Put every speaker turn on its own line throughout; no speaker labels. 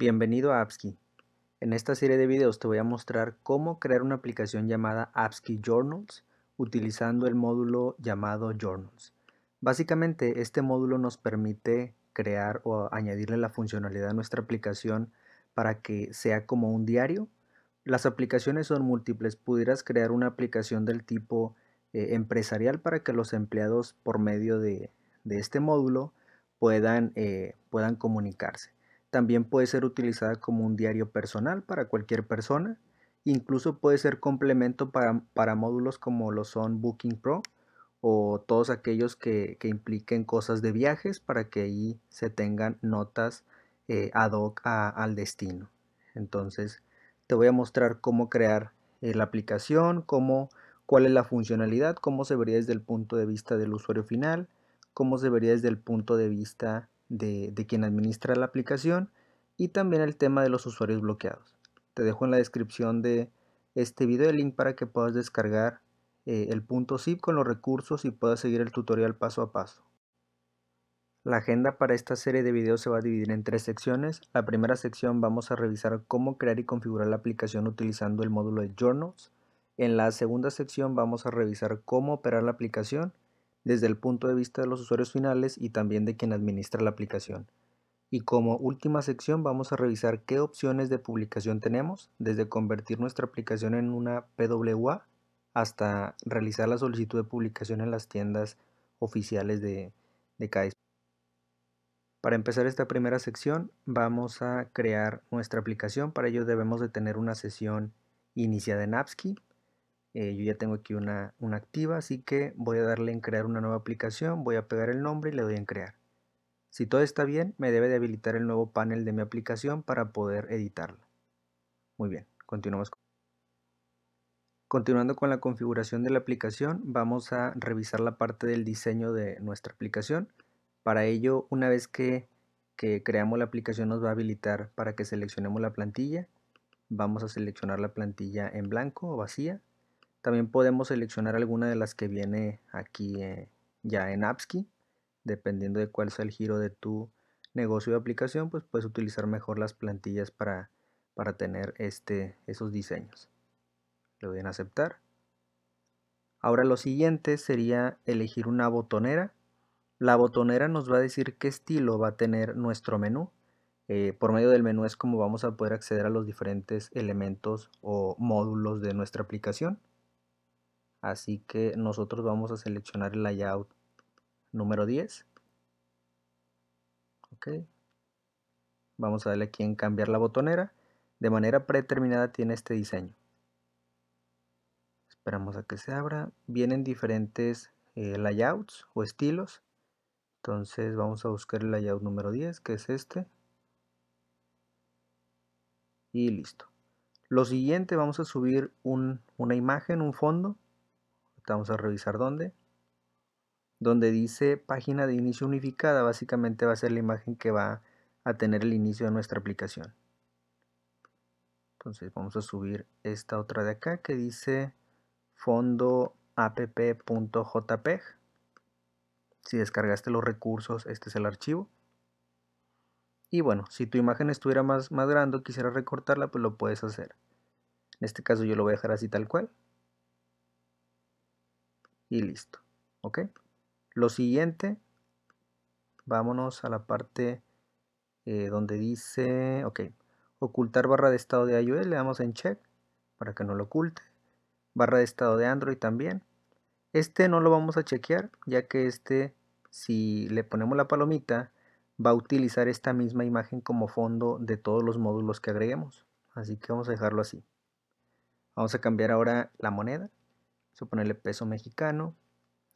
Bienvenido a Appsky. En esta serie de videos te voy a mostrar cómo crear una aplicación llamada Appsky Journals utilizando el módulo llamado Journals. Básicamente este módulo nos permite crear o añadirle la funcionalidad a nuestra aplicación para que sea como un diario. Las aplicaciones son múltiples. Pudieras crear una aplicación del tipo eh, empresarial para que los empleados por medio de, este módulo puedan, eh, puedan comunicarse. También puede ser utilizada como un diario personal para cualquier persona. Incluso puede ser complemento para, para módulos como lo son Booking Pro o todos aquellos que, impliquen cosas de viajes para que ahí se tengan notas eh, ad hoc al destino. Entonces te voy a mostrar cómo crear eh, la aplicación, cómo, cuál es la funcionalidad, cómo se vería desde el punto de vista del usuario final, cómo se vería desde el punto de vista de, quien administra la aplicación y también el tema de los usuarios bloqueados. Te dejo en la descripción de este video el link para que puedas descargar eh, el punto zip con los recursos y puedas seguir el tutorial paso a paso. La agenda para esta serie de videos se va a dividir en tres secciones. La primera sección vamos a revisar cómo crear y configurar la aplicación utilizando el módulo de Journals. En la segunda sección vamos a revisar cómo operar la aplicación desde el punto de vista de los usuarios finales y también de quien administra la aplicación. Y como última sección vamos a revisar qué opciones de publicación tenemos, desde convertir nuestra aplicación en una PWA hasta realizar la solicitud de publicación en las tiendas oficiales de, de Para empezar esta primera sección vamos a crear nuestra aplicación, para ello debemos de tener una sesión iniciada en Apski eh, yo ya tengo aquí una, activa, así que voy a darle en crear una nueva aplicación, voy a pegar el nombre y le doy en crear. Si todo está bien, me debe de habilitar el nuevo panel de mi aplicación para poder editarla. Muy bien, continuamos. Continuando con la configuración de la aplicación, vamos a revisar la parte del diseño de nuestra aplicación. Para ello, una vez que creamos la aplicación, nos va a habilitar para que seleccionemos la plantilla. Vamos a seleccionar la plantilla en blanco o vacía también podemos seleccionar alguna de las que viene aquí eh, ya en AppSky. Dependiendo de cuál sea el giro de tu negocio de aplicación, pues puedes utilizar mejor las plantillas para, para tener este, esos diseños. Le voy a aceptar. Ahora lo siguiente sería elegir una botonera. La botonera nos va a decir qué estilo va a tener nuestro menú. Eh, por medio del menú es como vamos a poder acceder a los diferentes elementos o módulos de nuestra aplicación. Así que nosotros vamos a seleccionar el layout número 10. Ok. Vamos a darle aquí en cambiar la botonera. De manera predeterminada tiene este diseño. Esperamos a que se abra. Vienen diferentes eh, layouts o estilos. Entonces vamos a buscar el layout número 10, que es este. Y listo. Lo siguiente, vamos a subir una imagen, un fondo. Vamos a revisar dónde. Donde dice página de inicio unificada, básicamente va a ser la imagen que va a tener el inicio de nuestra aplicación. Entonces vamos a subir esta otra de acá que dice fondo app.jpg. Si descargaste los recursos, este es el archivo. Y bueno, si tu imagen estuviera más, más grande o quisieras recortarla, pues lo puedes hacer. En este caso yo lo voy a dejar así tal cual y listo. ¿Ok? Lo siguiente, vámonos a la parte eh, donde dice, ok, ocultar barra de estado de iOS, le damos en check para que no lo oculte. Barra de estado de Android también. Este no lo vamos a chequear, ya que este, si le ponemos la palomita, va a utilizar esta misma imagen como fondo de todos los módulos que agreguemos. Así que vamos a dejarlo así. Vamos a cambiar ahora la moneda. Vamos a ponerle peso mexicano.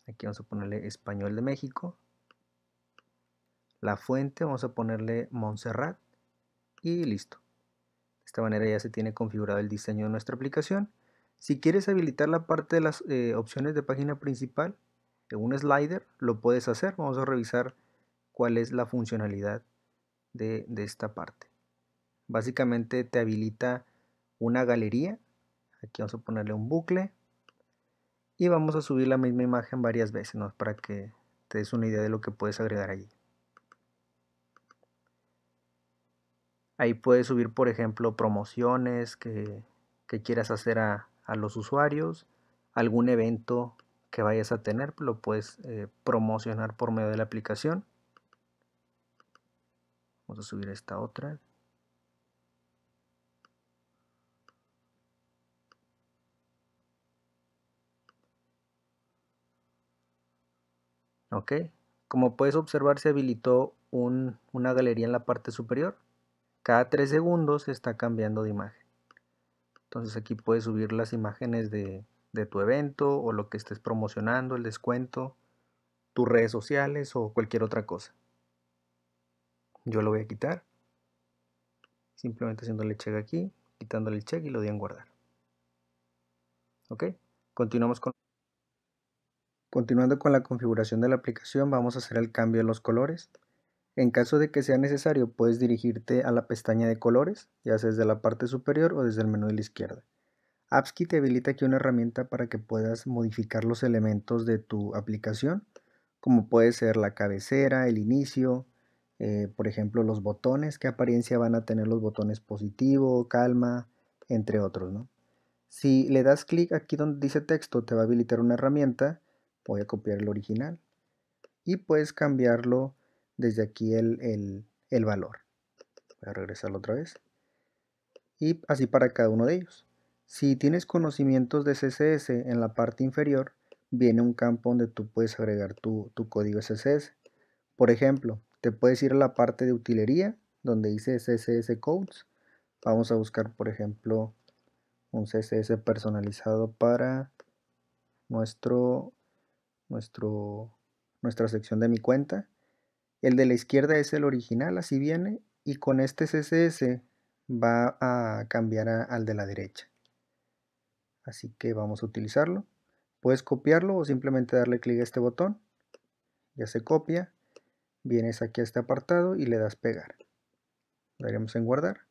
Aquí vamos a ponerle español de México. La fuente, vamos a ponerle Montserrat. Y listo. De esta manera ya se tiene configurado el diseño de nuestra aplicación. Si quieres habilitar la parte de las eh, opciones de página principal, en un slider, lo puedes hacer. Vamos a revisar cuál es la funcionalidad de esta parte. Básicamente te habilita una galería. Aquí vamos a ponerle un bucle y vamos a subir la misma imagen varias veces para que te des una idea de lo que puedes agregar allí. Ahí puedes subir, por ejemplo, promociones que, quieras hacer a, los usuarios, algún evento que vayas a tener, lo puedes eh, promocionar por medio de la aplicación. Vamos a subir esta otra. Como puedes observar se habilitó una galería en la parte superior. Cada 3 segundos se está cambiando de imagen. Entonces aquí puedes subir las imágenes de, tu evento o lo que estés promocionando, el descuento, tus redes sociales o cualquier otra cosa. Yo lo voy a quitar. Simplemente haciéndole check aquí, quitándole el check y lo doy en guardar. ¿Ok? Continuamos con... Continuando con la configuración de la aplicación, vamos a hacer el cambio de los colores. En caso de que sea necesario, puedes dirigirte a la pestaña de colores, ya sea desde la parte superior o desde el menú de la izquierda. AppSkit te habilita aquí una herramienta para que puedas modificar los elementos de tu aplicación, como puede ser la cabecera, el inicio, eh, por ejemplo los botones, qué apariencia van a tener los botones positivo, calma, entre otros. Si le das clic aquí donde dice texto, te va a habilitar una herramienta voy a copiar el original y puedes cambiarlo desde aquí el, valor. Voy a regresarlo otra vez. Y así para cada uno de ellos. Si tienes conocimientos de CSS en la parte inferior, viene un campo donde tú puedes agregar tu, tu, código CSS. Por ejemplo, te puedes ir a la parte de utilería, donde dice CSS Codes. Vamos a buscar, por ejemplo, un CSS personalizado para nuestro nuestro, nuestra sección de mi cuenta. El de la izquierda es el original, así viene, y con este CSS va a cambiar al de la derecha. Así que vamos a utilizarlo. Puedes copiarlo o simplemente darle clic a este botón. Ya se copia. Vienes aquí a este apartado y le das pegar. Daremos en guardar.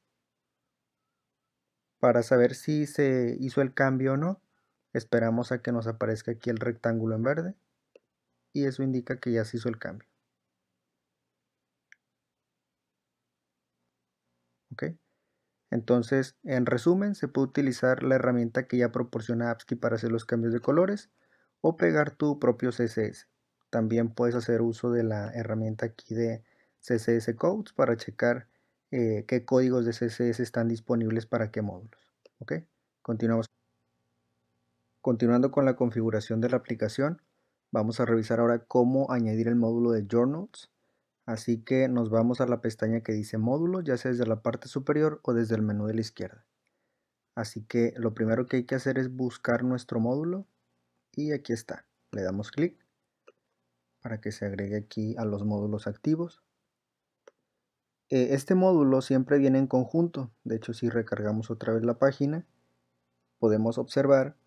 Para saber si se hizo el cambio o no, Esperamos a que nos aparezca aquí el rectángulo en verde y eso indica que ya se hizo el cambio. ¿Ok? Entonces, en resumen, se puede utilizar la herramienta que ya proporciona AppSky para hacer los cambios de colores o pegar tu propio CSS. También puedes hacer uso de la herramienta aquí de CSS Codes para checar eh, qué códigos de CSS están disponibles para qué módulos. ¿Ok? Continuamos. Continuando con la configuración de la aplicación, vamos a revisar ahora cómo añadir el módulo de Journals. Así que nos vamos a la pestaña que dice módulo, ya sea desde la parte superior o desde el menú de la izquierda. Así que lo primero que hay que hacer es buscar nuestro módulo y aquí está. Le damos clic para que se agregue aquí a los módulos activos. Eh, este módulo siempre viene en conjunto, de hecho si recargamos otra vez la página, podemos observar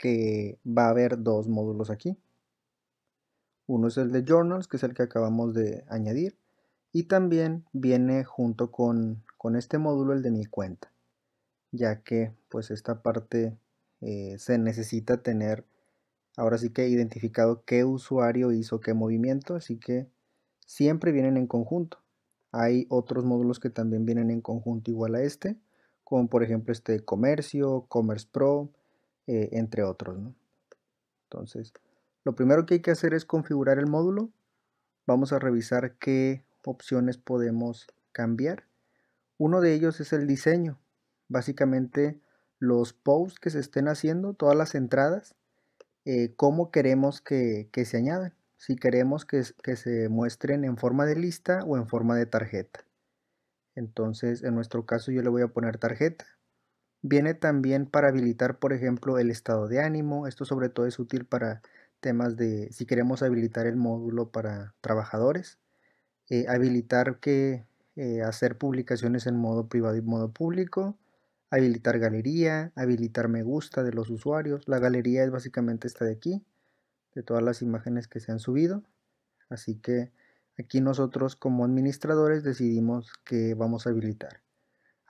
que va a haber dos módulos aquí. Uno es el de Journals, que es el que acabamos de añadir, y también viene junto con, este módulo el de mi cuenta, ya que pues esta parte eh, se necesita tener ahora sí que he identificado qué usuario hizo qué movimiento, así que siempre vienen en conjunto. Hay otros módulos que también vienen en conjunto igual a este, como por ejemplo este comercio, Commerce Pro, eh, entre otros. Entonces, lo primero que hay que hacer es configurar el módulo. Vamos a revisar qué opciones podemos cambiar. Uno de ellos es el diseño. Básicamente los posts que se estén haciendo, todas las entradas, como eh, cómo queremos que, se añadan. Si queremos que se muestren en forma de lista o en forma de tarjeta. Entonces, en nuestro caso yo le voy a poner tarjeta Viene también para habilitar, por ejemplo, el estado de ánimo. Esto sobre todo es útil para temas de si queremos habilitar el módulo para trabajadores. Eh, habilitar que eh, hacer publicaciones en modo privado y modo público. Habilitar galería, habilitar me gusta de los usuarios. La galería es básicamente esta de aquí, de todas las imágenes que se han subido. Así que aquí nosotros como administradores decidimos que vamos a habilitar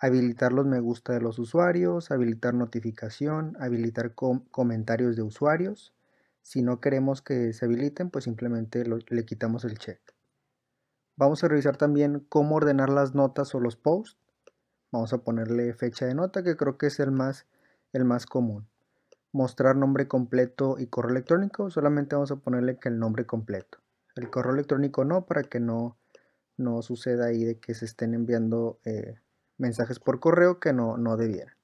habilitar los me gusta de los usuarios, habilitar notificación, habilitar comentarios de usuarios. Si no queremos que se habiliten, pues simplemente le quitamos el check. Vamos a revisar también cómo ordenar las notas o los posts. Vamos a ponerle fecha de nota, que creo que es el más, el más común. Mostrar nombre completo y correo electrónico, solamente vamos a ponerle que el nombre completo. El correo electrónico no, para que no, no suceda ahí de que se estén enviando eh, mensajes por correo que no, no debieran.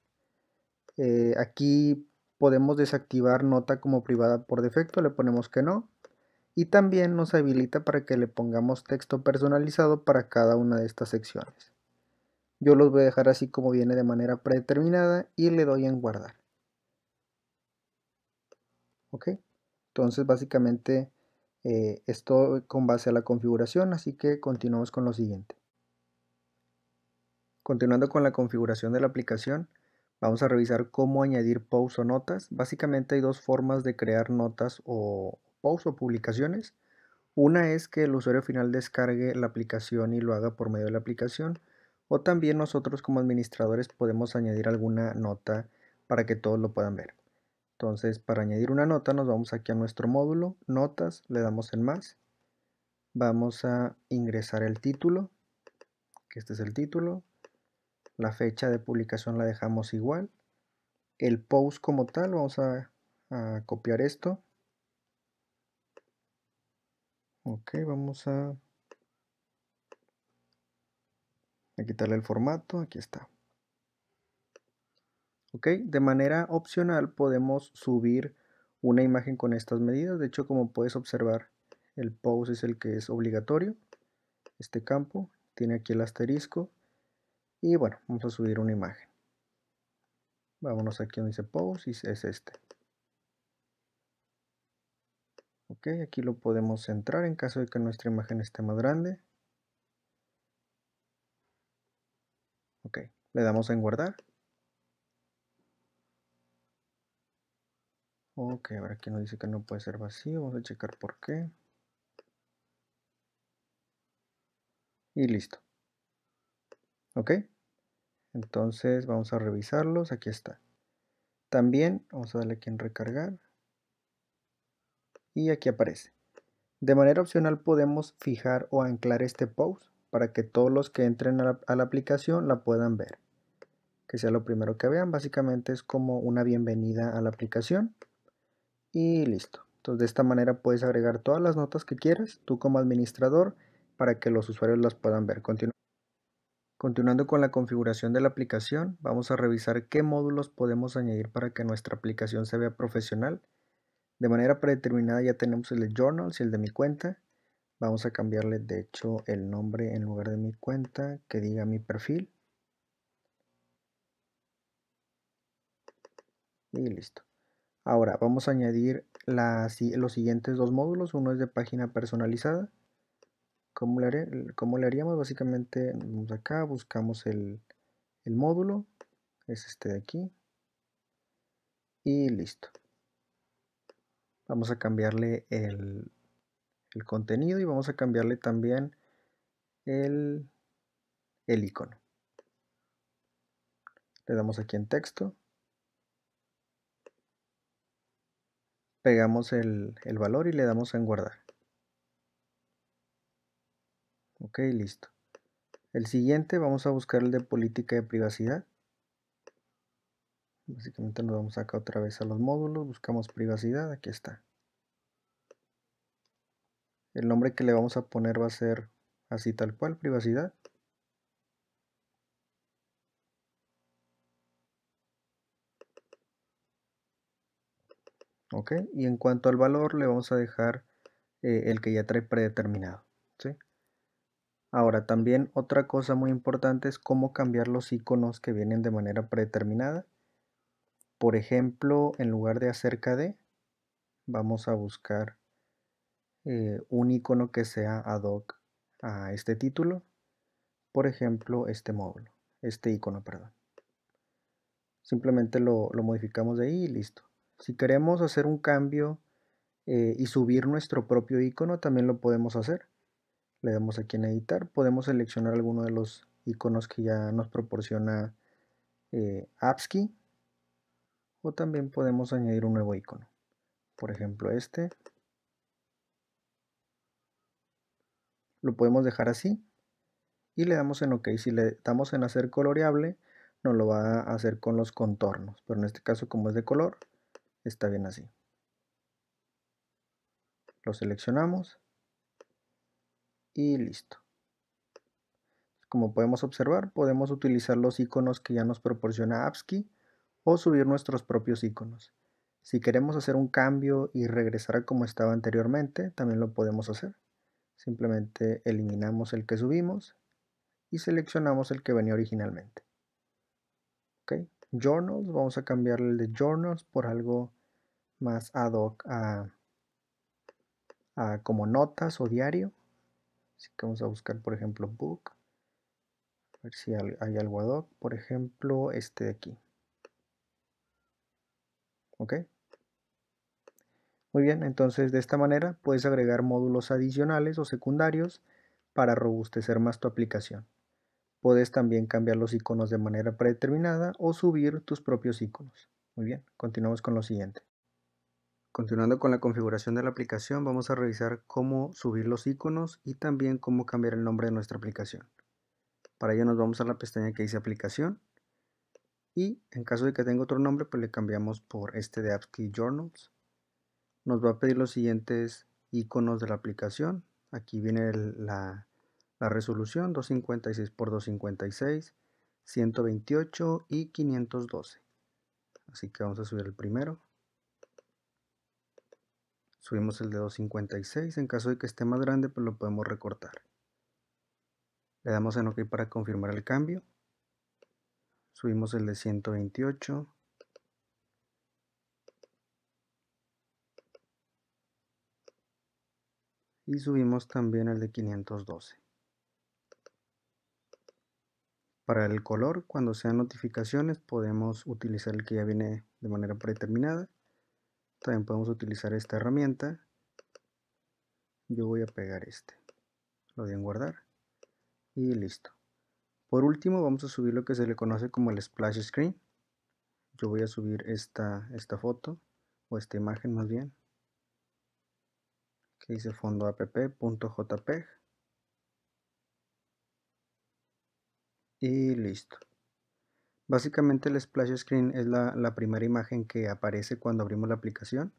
Eh, aquí podemos desactivar nota como privada por defecto, le ponemos que no. Y también nos habilita para que le pongamos texto personalizado para cada una de estas secciones. Yo los voy a dejar así como viene de manera predeterminada y le doy en guardar. ¿Ok? Entonces básicamente eh, esto con base a la configuración, así que continuamos con lo siguiente. Continuando con la configuración de la aplicación, vamos a revisar cómo añadir posts o notas. Básicamente hay dos formas de crear notas o posts o publicaciones. Una es que el usuario final descargue la aplicación y lo haga por medio de la aplicación. O también nosotros como administradores podemos añadir alguna nota para que todos lo puedan ver. Entonces para añadir una nota nos vamos aquí a nuestro módulo, notas, le damos en más. Vamos a ingresar el título, que este es el título. La fecha de publicación la dejamos igual. El post como tal, vamos a, copiar esto. Ok, vamos a, a quitarle el formato. Aquí está. Ok, de manera opcional podemos subir una imagen con estas medidas. De hecho, como puedes observar, el post es el que es obligatorio. Este campo tiene aquí el asterisco y bueno, vamos a subir una imagen. Vámonos aquí donde dice Post y es este. Ok, aquí lo podemos centrar en caso de que nuestra imagen esté más grande. Ok, le damos en guardar. Ok, ahora aquí nos dice que no puede ser vacío, vamos a checar por qué. Y listo. ¿Ok? Entonces vamos a revisarlos. Aquí está. También vamos a darle aquí en recargar. Y aquí aparece. De manera opcional podemos fijar o anclar este post para que todos los que entren a la, aplicación la puedan ver. Que sea lo primero que vean. Básicamente es como una bienvenida a la aplicación. Y listo. Entonces de esta manera puedes agregar todas las notas que quieras, tú como administrador, para que los usuarios las puedan ver. Continuando con la configuración de la aplicación, vamos a revisar qué módulos podemos añadir para que nuestra aplicación se vea profesional. De manera predeterminada ya tenemos el de Journals y el de mi cuenta. Vamos a cambiarle de hecho el nombre en lugar de mi cuenta, que diga mi perfil. Y listo. Ahora vamos a añadir los siguientes dos módulos. Uno es de página personalizada ¿Cómo le, haríamos? Básicamente vamos acá, buscamos el, módulo, es este de aquí, y listo. Vamos a cambiarle el, contenido y vamos a cambiarle también el, icono. Le damos aquí en texto. Pegamos el, el valor y le damos en guardar. Ok, listo. El siguiente vamos a buscar el de política de privacidad. Básicamente nos vamos acá otra vez a los módulos, buscamos privacidad, aquí está. El nombre que le vamos a poner va a ser así tal cual, privacidad. Ok, y en cuanto al valor le vamos a dejar eh, el que ya trae predeterminado. ¿sí? Ahora, también otra cosa muy importante es cómo cambiar los iconos que vienen de manera predeterminada. Por ejemplo, en lugar de acerca de, vamos a buscar eh, un icono que sea ad hoc a este título. Por ejemplo, este módulo, este icono, perdón. Simplemente lo, modificamos de ahí y listo. Si queremos hacer un cambio eh, y subir nuestro propio icono, también lo podemos hacer le damos aquí en editar, podemos seleccionar alguno de los iconos que ya nos proporciona eh, AppsKey o también podemos añadir un nuevo icono, por ejemplo este. Lo podemos dejar así y le damos en OK. Si le damos en hacer coloreable, nos lo va a hacer con los contornos, pero en este caso como es de color, está bien así. Lo seleccionamos y listo. Como podemos observar, podemos utilizar los iconos que ya nos proporciona AppSki o subir nuestros propios iconos. Si queremos hacer un cambio y regresar a como estaba anteriormente, también lo podemos hacer. Simplemente eliminamos el que subimos y seleccionamos el que venía originalmente. ok Journals, vamos a cambiarle el de Journals por algo más ad hoc como notas o diario. Así que vamos a buscar, por ejemplo, book. A ver si hay algo ad hoc. Por ejemplo, este de aquí. ¿Ok? Muy bien, entonces de esta manera puedes agregar módulos adicionales o secundarios para robustecer más tu aplicación. Puedes también cambiar los iconos de manera predeterminada o subir tus propios iconos. Muy bien, continuamos con lo siguiente. Continuando con la configuración de la aplicación, vamos a revisar cómo subir los iconos y también cómo cambiar el nombre de nuestra aplicación. Para ello nos vamos a la pestaña que dice aplicación y en caso de que tenga otro nombre, pues le cambiamos por este de AppSky Journals. Nos va a pedir los siguientes iconos de la aplicación. Aquí viene la, la resolución 256 x 256, 128 y 512. Así que vamos a subir el primero. Subimos el de 256, en caso de que esté más grande pues lo podemos recortar. Le damos en OK para confirmar el cambio. Subimos el de 128. Y subimos también el de 512. Para el color, cuando sean notificaciones, podemos utilizar el que ya viene de manera predeterminada también podemos utilizar esta herramienta yo voy a pegar este lo voy en guardar y listo por último vamos a subir lo que se le conoce como el splash screen yo voy a subir esta, esta foto o esta imagen más bien que dice fondo app.jpg y listo Básicamente el splash screen es la, primera imagen que aparece cuando abrimos la aplicación.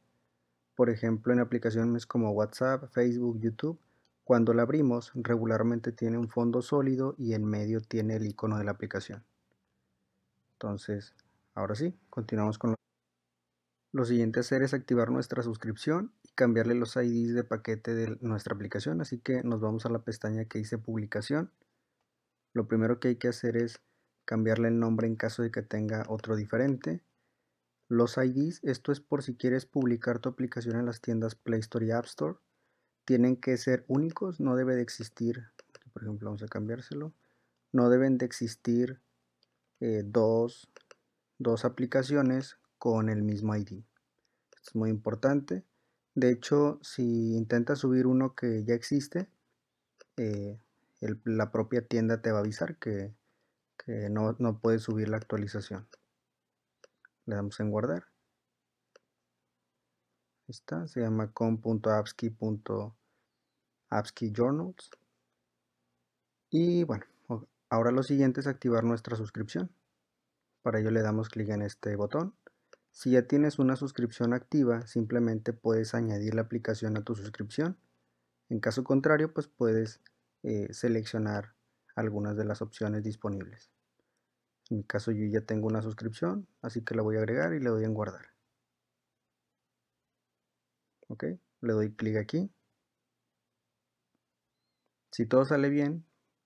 Por ejemplo, en aplicaciones como WhatsApp, Facebook, YouTube, cuando la abrimos regularmente tiene un fondo sólido y en medio tiene el icono de la aplicación. Entonces, ahora sí, continuamos con lo, lo siguiente a hacer es activar nuestra suscripción y cambiarle los IDs de paquete de nuestra aplicación. Así que nos vamos a la pestaña que dice publicación. Lo primero que hay que hacer es cambiarle el nombre en caso de que tenga otro diferente. Los IDs, esto es por si quieres publicar tu aplicación en las tiendas Play Store y App Store, tienen que ser únicos, no debe de existir, por ejemplo vamos a cambiárselo, no deben de existir eh, dos, aplicaciones con el mismo ID. Esto es muy importante. De hecho, si intentas subir uno que ya existe, eh, la propia tienda te va a avisar que que no, no puede subir la actualización. Le damos en guardar. Ahí está, se llama com.appski.appski.journals. Y bueno, ahora lo siguiente es activar nuestra suscripción. Para ello le damos clic en este botón. Si ya tienes una suscripción activa, simplemente puedes añadir la aplicación a tu suscripción. En caso contrario, pues puedes eh, seleccionar algunas de las opciones disponibles. En mi caso yo ya tengo una suscripción, así que la voy a agregar y le doy en guardar. ¿Ok? Le doy clic aquí. Si todo sale bien,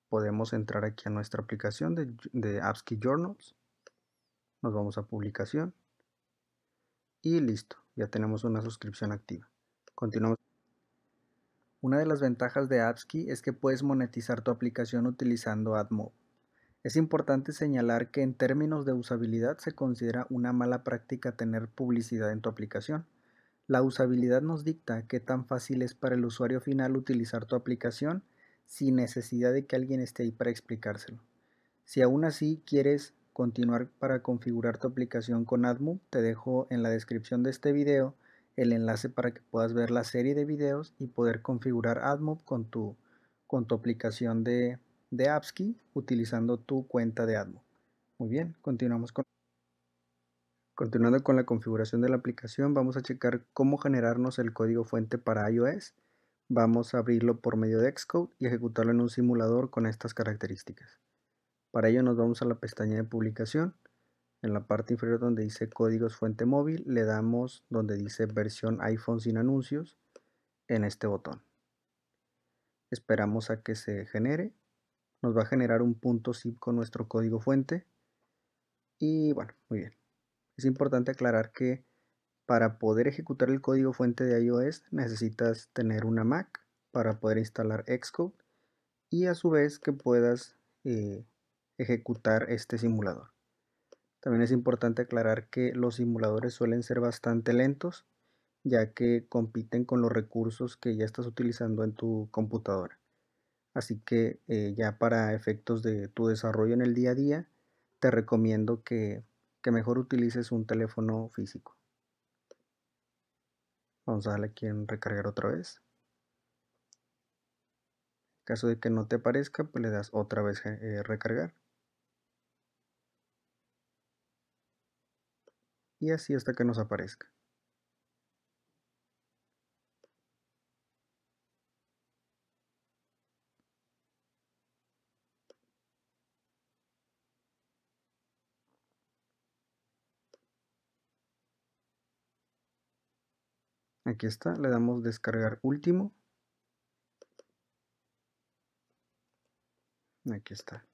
podemos entrar aquí a nuestra aplicación de, de Journals. Nos vamos a publicación. Y listo, ya tenemos una suscripción activa. Continuamos. Una de las ventajas de AppSky es que puedes monetizar tu aplicación utilizando AdMob. Es importante señalar que en términos de usabilidad se considera una mala práctica tener publicidad en tu aplicación. La usabilidad nos dicta qué tan fácil es para el usuario final utilizar tu aplicación sin necesidad de que alguien esté ahí para explicárselo. Si aún así quieres continuar para configurar tu aplicación con AdMob, te dejo en la descripción de este video el enlace para que puedas ver la serie de videos y poder configurar AdMob con tu, con tu aplicación de, de utilizando tu cuenta de AdMob. Muy bien, continuamos con... Continuando con la configuración de la aplicación, vamos a checar cómo generarnos el código fuente para iOS. Vamos a abrirlo por medio de Xcode y ejecutarlo en un simulador con estas características. Para ello nos vamos a la pestaña de publicación en la parte inferior donde dice códigos fuente móvil, le damos donde dice versión iPhone sin anuncios en este botón. Esperamos a que se genere. Nos va a generar un punto zip con nuestro código fuente. Y bueno, muy bien. Es importante aclarar que para poder ejecutar el código fuente de iOS necesitas tener una Mac para poder instalar Xcode y a su vez que puedas eh, ejecutar este simulador. También es importante aclarar que los simuladores suelen ser bastante lentos, ya que compiten con los recursos que ya estás utilizando en tu computadora. Así que eh, ya para efectos de tu desarrollo en el día a día, te recomiendo que, mejor utilices un teléfono físico. Vamos a darle aquí en recargar otra vez. En caso de que no te aparezca, pues le das otra vez eh, recargar. y así hasta que nos aparezca. Aquí está, le damos descargar último. Aquí está.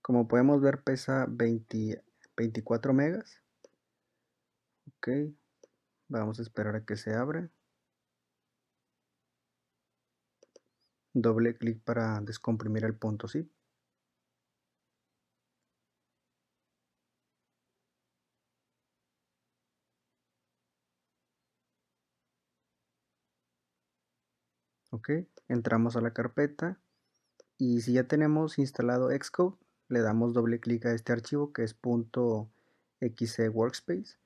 Como podemos ver pesa 20, 24 megas. Ok, vamos a esperar a que se abra. Doble clic para descomprimir el punto zip. ok entramos a la carpeta y si ya tenemos instalado Xcode le damos doble clic a este archivo que es xC workspace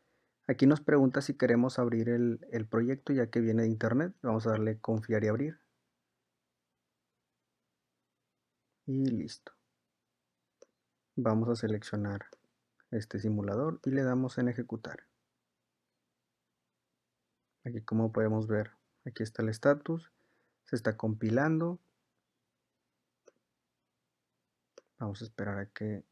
Aquí nos pregunta si queremos abrir el, proyecto ya que viene de internet. Vamos a darle confiar y abrir. Y listo. Vamos a seleccionar este simulador y le damos en ejecutar. Aquí como podemos ver, aquí está el estatus. se está compilando. Vamos a esperar a que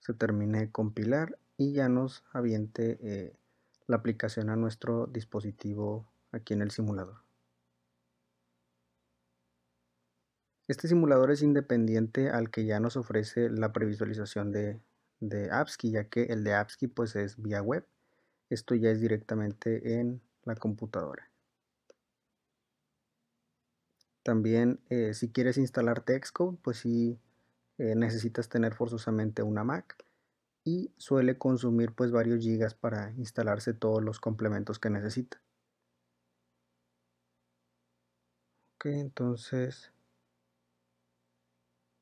se termine de compilar y ya nos aviente eh, la aplicación a nuestro dispositivo aquí en el simulador. Este simulador es independiente al que ya nos ofrece la previsualización de, de AppSky, ya que el de AppSky pues es vía web. Esto ya es directamente en la computadora. También eh, si quieres instalar Textcode, pues si eh, necesitas tener forzosamente una Mac y suele consumir pues varios gigas para instalarse todos los complementos que necesita. Ok, entonces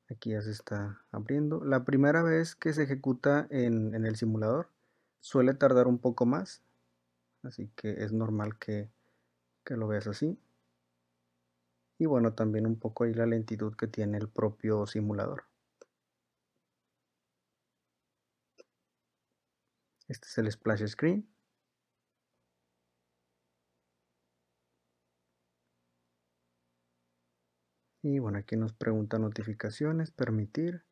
aquí ya se está abriendo. La primera vez que se ejecuta en, el simulador suele tardar un poco más, así que es normal que, que lo veas así. Y bueno, también un poco ahí la lentitud que tiene el propio simulador. Este es el splash screen. Y bueno, aquí nos pregunta notificaciones, permitir,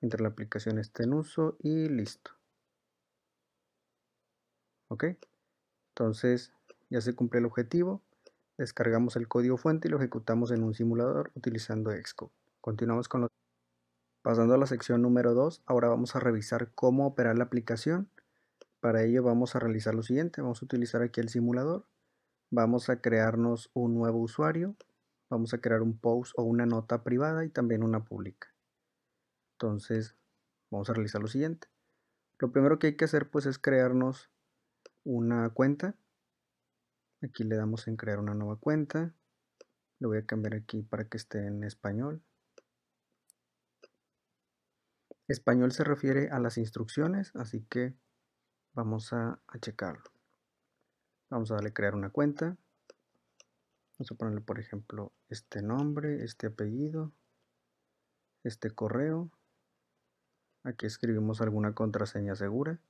mientras la aplicación esté en uso y listo. Ok, entonces ya se cumple el objetivo. Descargamos el código fuente y lo ejecutamos en un simulador utilizando Xcode. Continuamos con lo... Pasando a la sección número 2, ahora vamos a revisar cómo operar la aplicación para ello vamos a realizar lo siguiente, vamos a utilizar aquí el simulador, vamos a crearnos un nuevo usuario, vamos a crear un post o una nota privada y también una pública. Entonces vamos a realizar lo siguiente. Lo primero que hay que hacer pues es crearnos una cuenta. Aquí le damos en crear una nueva cuenta. Lo voy a cambiar aquí para que esté en español. Español se refiere a las instrucciones, así que vamos a, checarlo. Vamos a darle crear una cuenta. Vamos a ponerle, por ejemplo, este nombre, este apellido, este correo. Aquí escribimos alguna contraseña segura.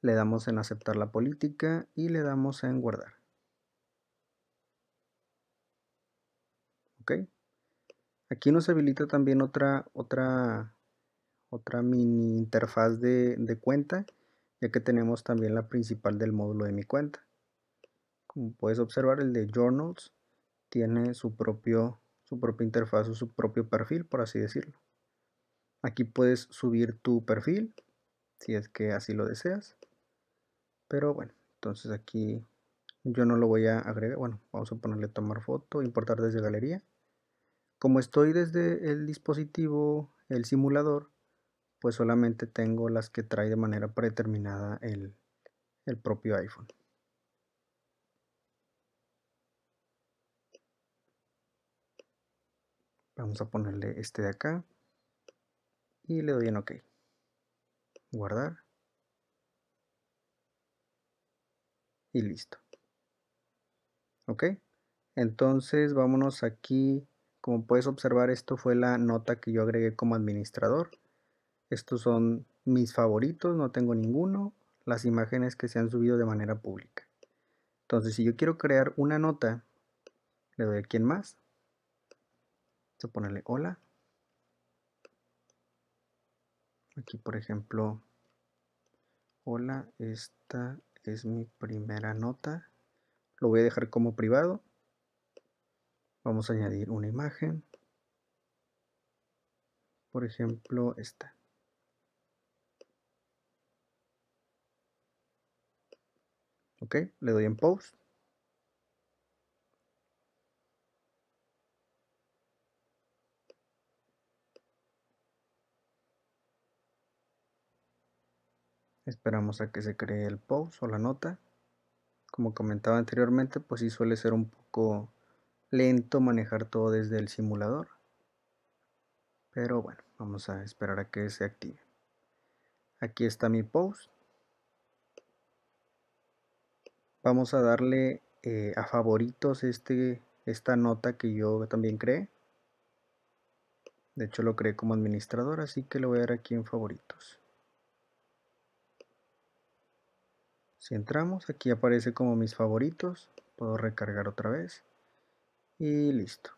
Le damos en aceptar la política y le damos en guardar. ¿Ok? Aquí nos habilita también otra, otra, otra mini interfaz de, de cuenta ya que tenemos también la principal del módulo de mi cuenta. Como puedes observar, el de Journals tiene su, propio, su propia interfaz o su propio perfil, por así decirlo. Aquí puedes subir tu perfil, si es que así lo deseas. Pero bueno, entonces aquí yo no lo voy a agregar. Bueno, vamos a ponerle tomar foto, importar desde galería. Como estoy desde el dispositivo, el simulador, pues solamente tengo las que trae de manera predeterminada el, el propio iPhone. Vamos a ponerle este de acá y le doy en OK. Guardar. Y listo. ¿Ok? Entonces vámonos aquí. Como puedes observar, esto fue la nota que yo agregué como administrador. Estos son mis favoritos, no tengo ninguno, las imágenes que se han subido de manera pública. Entonces, si yo quiero crear una nota, le doy aquí en más. Vamos a ponerle hola. Aquí, por ejemplo, hola, esta es mi primera nota. Lo voy a dejar como privado. Vamos a añadir una imagen. Por ejemplo, esta. Ok, le doy en post. Esperamos a que se cree el post o la nota. Como comentaba anteriormente, pues sí suele ser un poco lento manejar todo desde el simulador. Pero bueno, vamos a esperar a que se active. Aquí está mi post vamos a darle eh, a favoritos este, esta nota que yo también creé. De hecho lo creé como administrador, así que lo voy a dar aquí en favoritos. Si entramos, aquí aparece como mis favoritos. Puedo recargar otra vez. Y listo.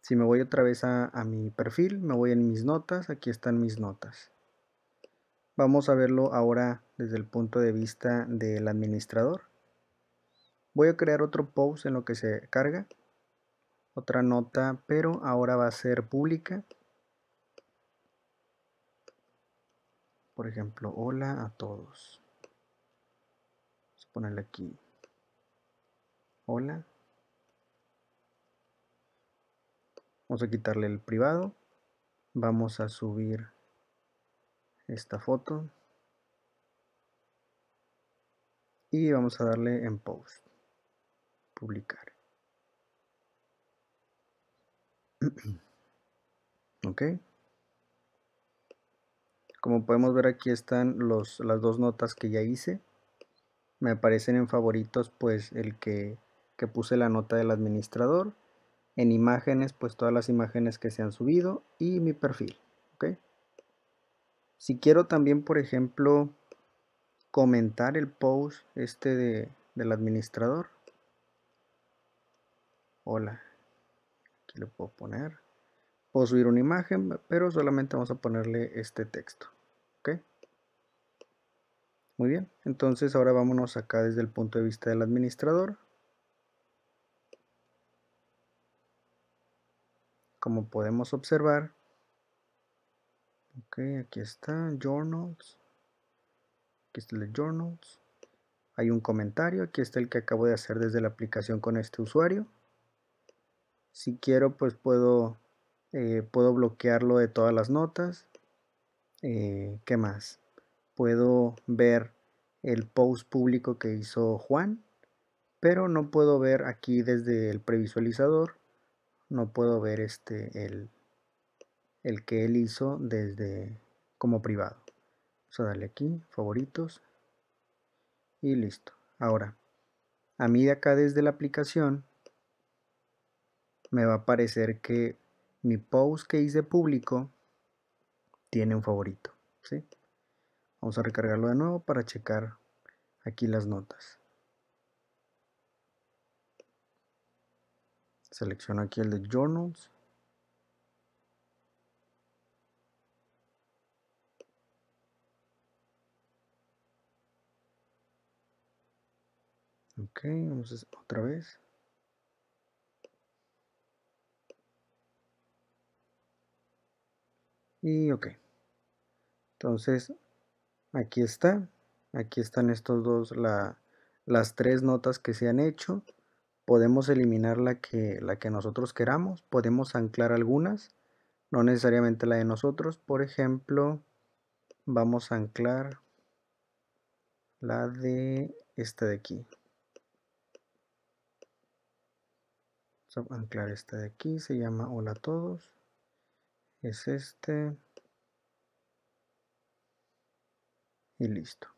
Si me voy otra vez a, a mi perfil, me voy en mis notas. Aquí están mis notas. Vamos a verlo ahora desde el punto de vista del administrador. Voy a crear otro post en lo que se carga. Otra nota, pero ahora va a ser pública. Por ejemplo, hola a todos. Vamos a ponerle aquí. Hola. Vamos a quitarle el privado. Vamos a subir esta foto. Y vamos a darle en post publicar. ¿Ok? Como podemos ver aquí están las dos notas que ya hice. Me aparecen en favoritos pues el que, puse la nota del administrador. En imágenes pues todas las imágenes que se han subido y mi perfil. ¿Ok? Si quiero también por ejemplo comentar el post este del administrador hola. Aquí le puedo poner. Puedo subir una imagen, pero solamente vamos a ponerle este texto. ¿Ok? Muy bien. Entonces ahora vámonos acá desde el punto de vista del administrador. Como podemos observar. Ok, aquí está. Journals. Aquí está el Journals. Hay un comentario. Aquí está el que acabo de hacer desde la aplicación con este usuario si quiero pues puedo, eh, puedo bloquearlo de todas las notas. Eh, ¿Qué más? Puedo ver el post público que hizo Juan, pero no puedo ver aquí desde el previsualizador, no puedo ver este, el, el que él hizo desde como privado. Vamos a darle aquí, favoritos, y listo. Ahora, a mí de acá desde la aplicación me va a parecer que mi post que hice público tiene un favorito. ¿sí? Vamos a recargarlo de nuevo para checar aquí las notas. Selecciono aquí el de Journals. Ok, vamos otra vez. Y ok. Entonces, aquí está. Aquí están estos dos, las tres notas que se han hecho. Podemos eliminar la que, la que nosotros queramos. Podemos anclar algunas. No necesariamente la de nosotros. Por ejemplo, vamos a anclar la de esta de aquí. Vamos a anclar esta de aquí. Se llama hola a todos es este y listo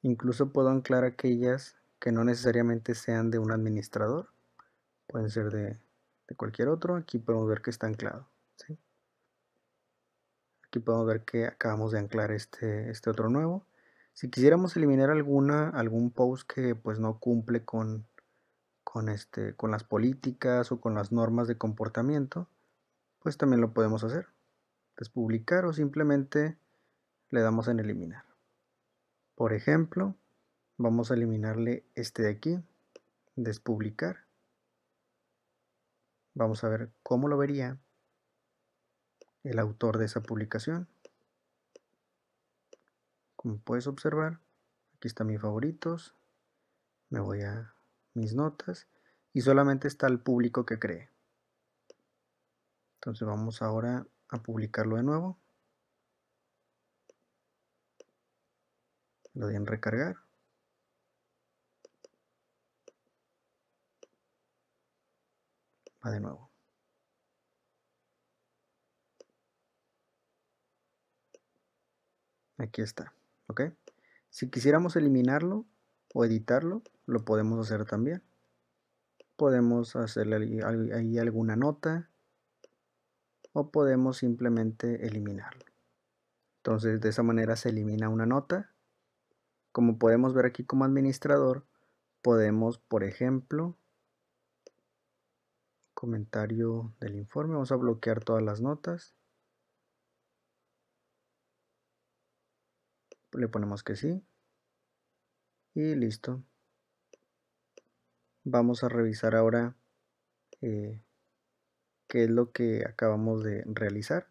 incluso puedo anclar aquellas que no necesariamente sean de un administrador pueden ser de, de cualquier otro aquí podemos ver que está anclado aquí podemos ver que acabamos de anclar este, este otro nuevo si quisiéramos eliminar alguna algún post que pues no cumple con con, este, con las políticas o con las normas de comportamiento, pues también lo podemos hacer. Despublicar o simplemente le damos en eliminar. Por ejemplo, vamos a eliminarle este de aquí, despublicar. Vamos a ver cómo lo vería el autor de esa publicación. Como puedes observar, aquí están mis favoritos. Me voy a mis notas y solamente está el público que cree. Entonces vamos ahora a publicarlo de nuevo. Lo doy en recargar. Va de nuevo. Aquí está, ¿ok? Si quisiéramos eliminarlo o editarlo, lo podemos hacer también. Podemos hacerle ahí alguna nota o podemos simplemente eliminarlo. Entonces de esa manera se elimina una nota. Como podemos ver aquí como administrador, podemos, por ejemplo, comentario del informe, vamos a bloquear todas las notas. Le ponemos que sí. Y listo. Vamos a revisar ahora eh, qué es lo que acabamos de realizar.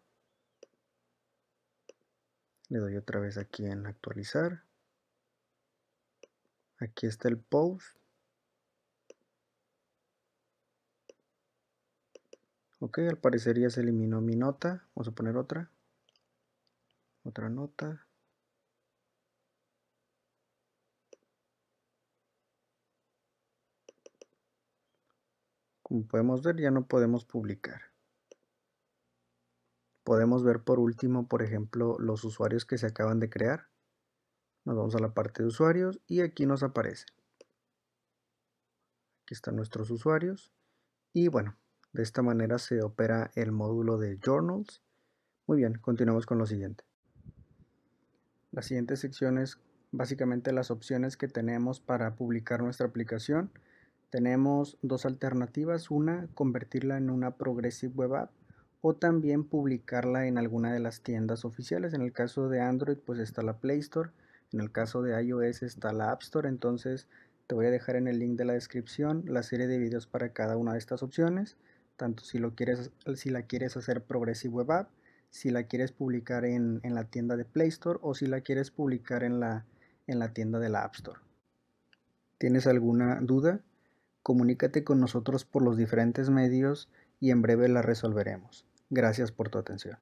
Le doy otra vez aquí en actualizar. Aquí está el post. Ok, al parecer ya se eliminó mi nota. Vamos a poner otra. Otra nota. Como podemos ver, ya no podemos publicar. Podemos ver por último, por ejemplo, los usuarios que se acaban de crear. Nos vamos a la parte de usuarios y aquí nos aparece. Aquí están nuestros usuarios. Y bueno, de esta manera se opera el módulo de Journals. Muy bien, continuamos con lo siguiente. La siguiente sección es básicamente las opciones que tenemos para publicar nuestra aplicación. Tenemos dos alternativas, una convertirla en una Progressive Web App o también publicarla en alguna de las tiendas oficiales. En el caso de Android pues está la Play Store, en el caso de iOS está la App Store, entonces te voy a dejar en el link de la descripción la serie de videos para cada una de estas opciones, tanto si, lo quieres, si la quieres hacer Progressive Web App, si la quieres publicar en, la tienda de Play Store o si la quieres publicar en la, en la tienda de la App Store. ¿Tienes alguna duda? Comunícate con nosotros por los diferentes medios y en breve la resolveremos. Gracias por tu atención.